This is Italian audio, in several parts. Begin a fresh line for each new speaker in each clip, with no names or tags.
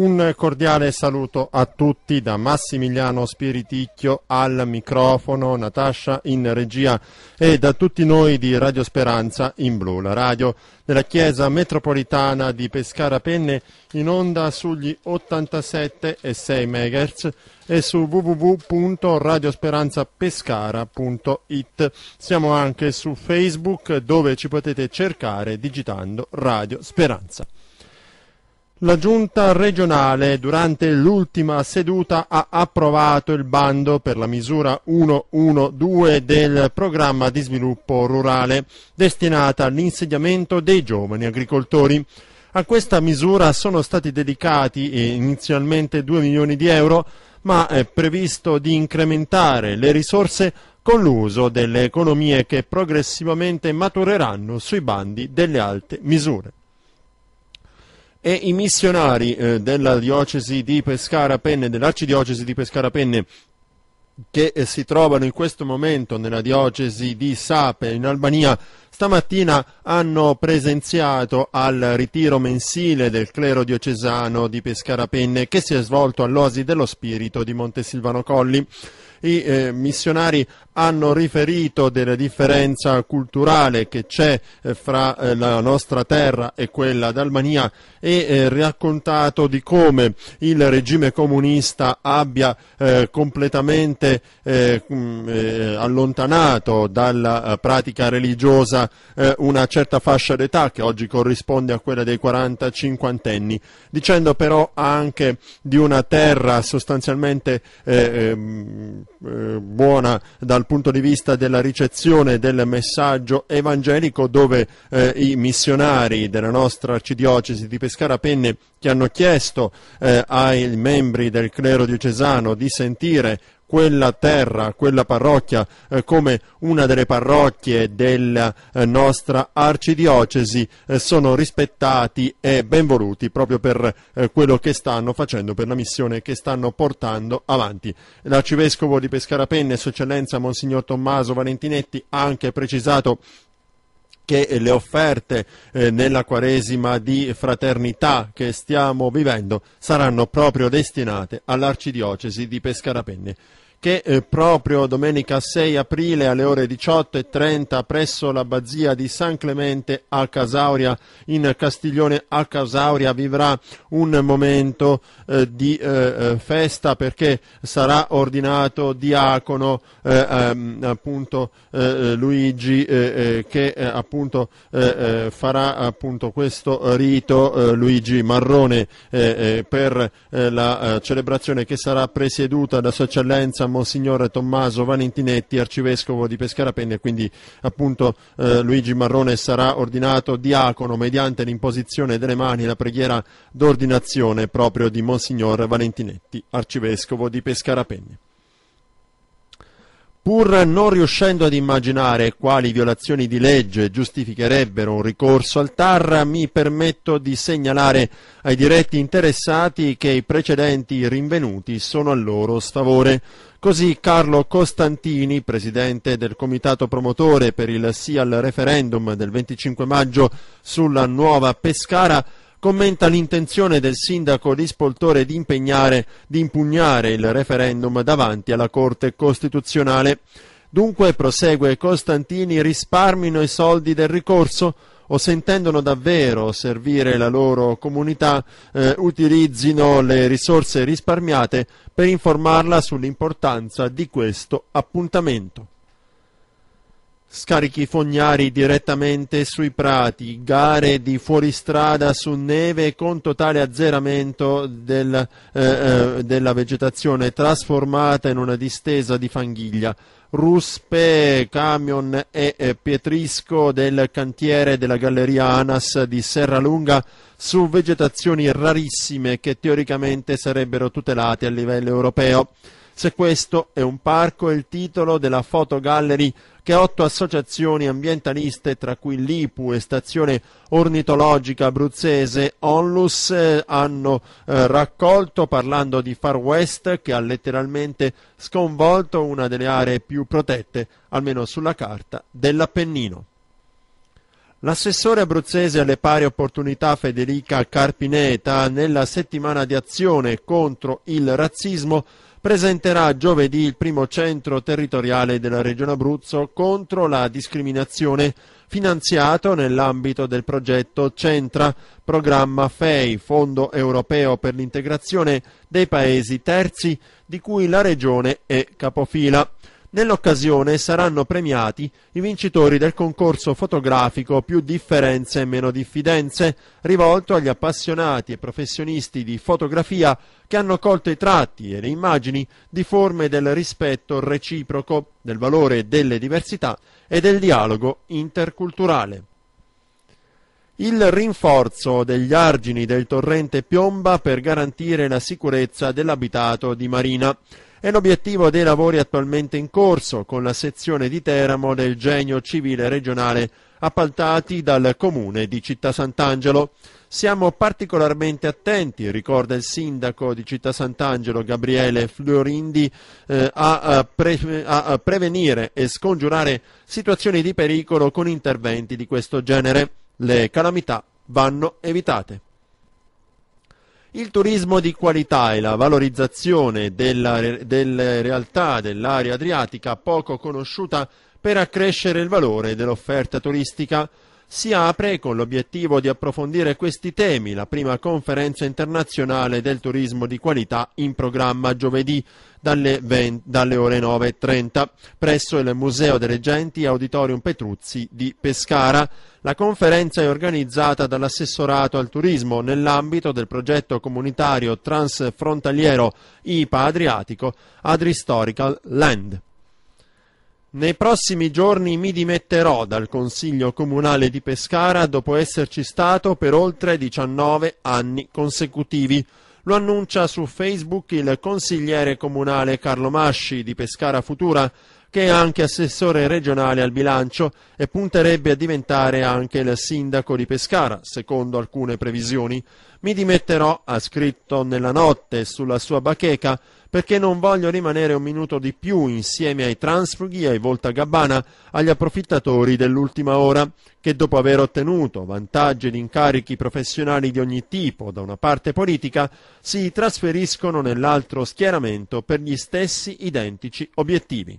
Un cordiale saluto a tutti da Massimiliano Spiriticchio al microfono, Natascia in regia e da tutti noi di Radio Speranza in blu, la radio della Chiesa Metropolitana di Pescara Penne in onda sugli 87,6 MHz e su www.radiosperanzapescara.it. Siamo anche su Facebook dove ci potete cercare digitando Radio Speranza. La giunta regionale durante l'ultima seduta ha approvato il bando per la misura 112 del programma di sviluppo rurale destinata all'insediamento dei giovani agricoltori. A questa misura sono stati dedicati eh, inizialmente 2 milioni di euro, ma è previsto di incrementare le risorse con l'uso delle economie che progressivamente matureranno sui bandi delle alte misure e i missionari eh, della diocesi di Pescara Penne, dell'arcidiocesi di Pescara Penne che eh, si trovano in questo momento nella diocesi di Sape in Albania, stamattina hanno presenziato al ritiro mensile del clero diocesano di Pescara Penne che si è svolto all'Oasi dello Spirito di Montesilvano Colli i eh, missionari hanno riferito della differenza culturale che c'è eh, fra eh, la nostra terra e quella d'Almania e eh, raccontato di come il regime comunista abbia eh, completamente mh, eh, mm, allontanato dalla pratica religiosa una certa fascia d'età che oggi corrisponde a quella dei 40-50 anni, dicendo però anche di una terra sostanzialmente ehm, eh, buona dal punto di vista della ricezione del messaggio evangelico dove eh, i missionari della nostra arcidiocesi di Pescara Penne che hanno chiesto eh, ai membri del clero diocesano di sentire quella terra, quella parrocchia eh, come una delle parrocchie della eh, nostra arcidiocesi eh, sono rispettati e ben voluti proprio per eh, quello che stanno facendo, per la missione che stanno portando avanti. L'arcivescovo di Pescara Penne, Sua Eccellenza Monsignor Tommaso Valentinetti, ha anche precisato che le offerte eh, nella quaresima di fraternità che stiamo vivendo saranno proprio destinate all'arcidiocesi di Pescara Penne che eh, proprio domenica 6 aprile alle ore 18.30 presso l'abbazia di San Clemente a Casauria in Castiglione a Casauria vivrà un momento eh, di eh, eh festa perché sarà ordinato diacono eh, ehm, appunto, eh, Luigi che appunto, farà appunto, questo rito Luigi Marrone per la celebrazione che sarà presieduta da sua eccellenza Monsignor Tommaso Valentinetti, arcivescovo di Pescara Penne, quindi appunto eh, Luigi Marrone sarà ordinato diacono mediante l'imposizione delle mani e la preghiera d'ordinazione proprio di Monsignor Valentinetti, arcivescovo di Pescara Penne. Pur non riuscendo ad immaginare quali violazioni di legge giustificherebbero un ricorso al TAR, mi permetto di segnalare ai diretti interessati che i precedenti rinvenuti sono a loro sfavore. Così Carlo Costantini, presidente del comitato promotore per il sì al referendum del 25 maggio sulla nuova Pescara, commenta l'intenzione del sindaco di Spoltore di impegnare di impugnare il referendum davanti alla Corte Costituzionale. Dunque, prosegue Costantini, risparmino i soldi del ricorso o se intendono davvero servire la loro comunità, eh, utilizzino le risorse risparmiate per informarla sull'importanza di questo appuntamento. Scarichi fognari direttamente sui prati, gare di fuoristrada su neve con totale azzeramento del, eh, eh, della vegetazione trasformata in una distesa di fanghiglia. Ruspe, camion e eh, pietrisco del cantiere della galleria Anas di Serra Lunga su vegetazioni rarissime che teoricamente sarebbero tutelate a livello europeo. Se questo è un parco è il titolo della Photo Gallery che otto associazioni ambientaliste, tra cui l'IPU e Stazione Ornitologica Abruzzese Onlus, eh, hanno eh, raccolto parlando di Far West che ha letteralmente sconvolto una delle aree più protette, almeno sulla carta, dell'Appennino. L'assessore abruzzese alle pari opportunità Federica Carpineta nella settimana di azione contro il razzismo presenterà giovedì il primo centro territoriale della Regione Abruzzo contro la discriminazione finanziato nell'ambito del progetto Centra, programma FEI, Fondo Europeo per l'integrazione dei paesi terzi, di cui la Regione è capofila. Nell'occasione saranno premiati i vincitori del concorso fotografico più differenze e meno diffidenze, rivolto agli appassionati e professionisti di fotografia che hanno colto i tratti e le immagini di forme del rispetto reciproco, del valore delle diversità e del dialogo interculturale. Il rinforzo degli argini del torrente Piomba per garantire la sicurezza dell'abitato di Marina. È l'obiettivo dei lavori attualmente in corso con la sezione di Teramo del Genio Civile Regionale appaltati dal Comune di Città Sant'Angelo. Siamo particolarmente attenti, ricorda il sindaco di Città Sant'Angelo Gabriele Florindi, eh, a, pre a prevenire e scongiurare situazioni di pericolo con interventi di questo genere. Le calamità vanno evitate. Il turismo di qualità e la valorizzazione della, delle realtà dell'area adriatica poco conosciuta per accrescere il valore dell'offerta turistica si apre con l'obiettivo di approfondire questi temi la prima conferenza internazionale del turismo di qualità in programma giovedì dalle, 20, dalle ore 9.30 presso il Museo delle Genti Auditorium Petruzzi di Pescara. La conferenza è organizzata dall'assessorato al turismo nell'ambito del progetto comunitario transfrontaliero IPA Adriatico Adristorical Land. Nei prossimi giorni mi dimetterò dal Consiglio Comunale di Pescara dopo esserci stato per oltre 19 anni consecutivi. Lo annuncia su Facebook il consigliere comunale Carlo Masci di Pescara Futura, che è anche assessore regionale al bilancio e punterebbe a diventare anche il sindaco di Pescara, secondo alcune previsioni. Mi dimetterò, ha scritto nella notte sulla sua bacheca, perché non voglio rimanere un minuto di più insieme ai transfughi, ai Volta Gabbana, agli approfittatori dell'ultima ora, che dopo aver ottenuto vantaggi ed incarichi professionali di ogni tipo da una parte politica, si trasferiscono nell'altro schieramento per gli stessi identici obiettivi.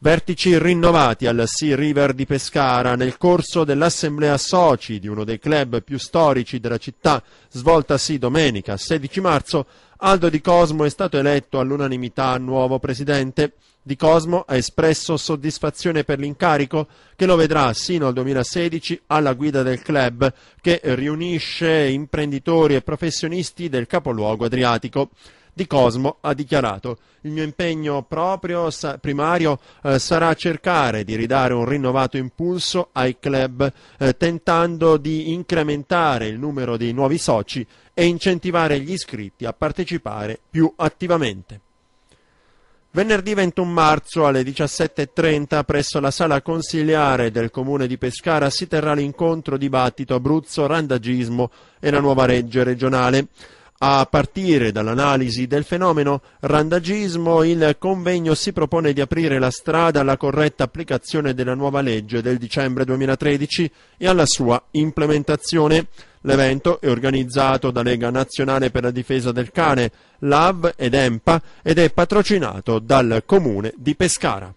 Vertici rinnovati al Sea River di Pescara nel corso dell'assemblea soci di uno dei club più storici della città, svoltasi domenica 16 marzo, Aldo Di Cosmo è stato eletto all'unanimità nuovo presidente. Di Cosmo ha espresso soddisfazione per l'incarico che lo vedrà sino al 2016 alla guida del club che riunisce imprenditori e professionisti del capoluogo adriatico di Cosmo ha dichiarato il mio impegno proprio sa- primario eh, sarà cercare di ridare un rinnovato impulso ai club eh, tentando di incrementare il numero dei nuovi soci e incentivare gli iscritti a partecipare più attivamente. Venerdì 21 marzo alle 17.30 presso la sala consiliare del comune di Pescara si terrà l'incontro dibattito Abruzzo Randagismo e la nuova legge regionale. A partire dall'analisi del fenomeno randagismo, il convegno si propone di aprire la strada alla corretta applicazione della nuova legge del dicembre 2013 e alla sua implementazione. L'evento è organizzato da Lega Nazionale per la Difesa del Cane, LAV ed EMPA ed è patrocinato dal Comune di Pescara.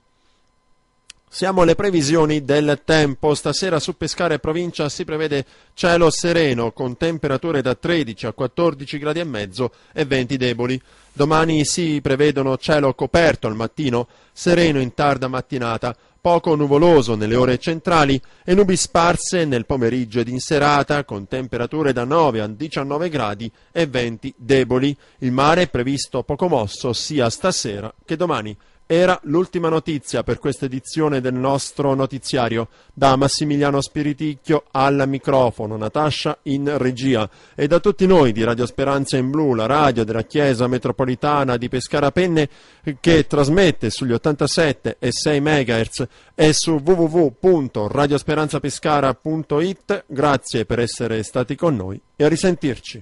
Siamo alle previsioni del tempo. Stasera su Pescare provincia si prevede cielo sereno con temperature da 13 a 14 gradi e mezzo e venti deboli. Domani si prevedono cielo coperto al mattino, sereno in tarda mattinata, poco nuvoloso nelle ore centrali e nubi sparse nel pomeriggio ed in serata con temperature da 9 a 19 gradi e venti deboli. Il mare è previsto poco mosso sia stasera che domani. Era l'ultima notizia per questa edizione del nostro notiziario. Da Massimiliano Spiriticchio al microfono, Natascia in regia e da tutti noi di Radio Speranza in Blu, la radio della Chiesa Metropolitana di Pescara Penne che trasmette sugli 87 e 6 MHz e su www.radiosperanzapescara.it. Grazie per essere stati con noi e a risentirci.